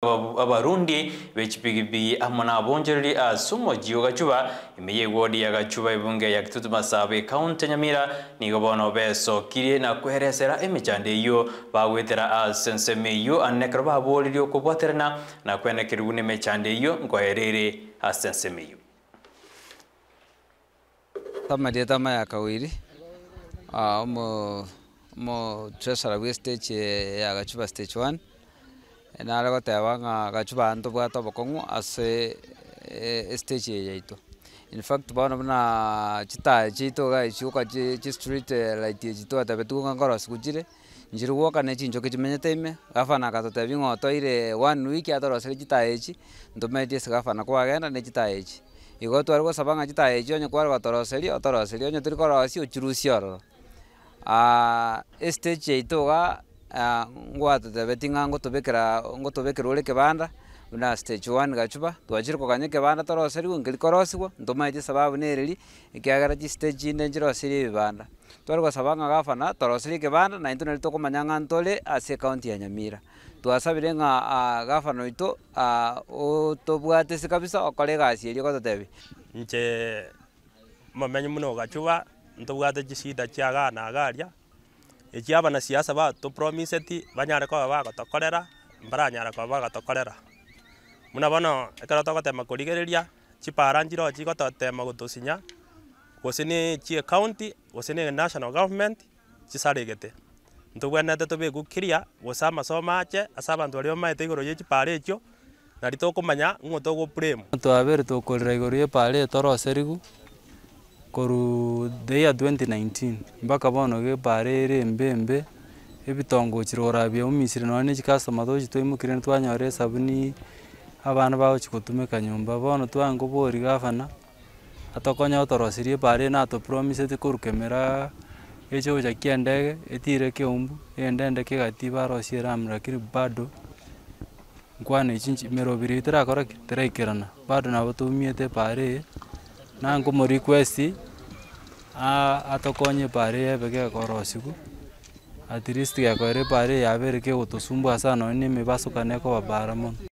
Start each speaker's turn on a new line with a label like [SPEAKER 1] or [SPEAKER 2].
[SPEAKER 1] abarundi b'ekipigipiigi hamwe n'abongereri asumo ojiyo gacuba imeye egwodi ya gacuba ibunge ya kitutu masaba ekaunti enyamira nigo bono beesokire nakuheresera emichando eyo bagwetera ase ensemo yu anekero aboli okobwaterana nakwenekeriwu na emichando eyo nkoherere ase ensemo eyo
[SPEAKER 2] amarieta amayakawairi omo uh, tresara bwa stage eh, ya gacuba stage 1 nare goteba ng'a gachu banto bwate obokong'u ase estage e eye yaito in fact bono buna chitaa chiito iga ichi goka street eh, light echi twatebeti ng'a nkorosi guchire nchiri gwoka na chinchoki chimenyete ime gafana gatotebi ng'a ire one week atoroserie chitaa echi ntometie ase gafana kwagenda na chitaa echi igo tware gosaba ng'a chitaa echi onye kware gotoroseria otoroseria onye tori korosia ochirusie ororo ah, estage yaito iga Ah, ngwatete beting'a ngotobekera ngotobekera ore kebanda buna stage one gachuba twachire koganya kebanda toroseriwe ngeri korosiwa ntomaete sababu nereri ekiagera chi stage inde nchiroserie ebibanda twari gosaba ng'a gavana toroserie kebanda nainto nari tokomanya ng'a ntore ase ekaunti ya nyamira twasabire ng'a ah, gavana oito ah, otobwate kabisa okore egasi eria gototebi inche
[SPEAKER 3] momenye muno gachuba ntobwate chisida chiagana agaria na ba eki abanasiasa batopromiseti banyare nyara ko ba ko bagotokorera muna ekara bono ekero togotema korigereria chipara nchiro ko gotosinya gose ne chi county gose ne national government chi saregete chisaregete ntobwenete tobegũkĩria gose amasomo ache ase abanto aria omaete igoro ya echipara echio nari tokomanya ng'o togopuremu
[SPEAKER 4] twabeire tokorera igoro ya epara serigu koru the year 2019 mpaka bono gebare ere embembe ebitongochire orabia omisire nonye na echikastoma tochi twaimokire nitwanyore esabuni abana bagochi gotumeka nyomba bono twangoboori gavana atokonya otorosirie ebare ere natopromisete koru kemera echogocha kia endege etire keumbu ende ende kegati barosie eramra kiri bado nkwana echinchi merobire eitera akora kiri teraikerana bado nabo toumiete ebare ere nango mo request atokonye pare yebeke korosiku at least gekoire pare yabere kegotosumbua sana ni mibasukane kobabara mono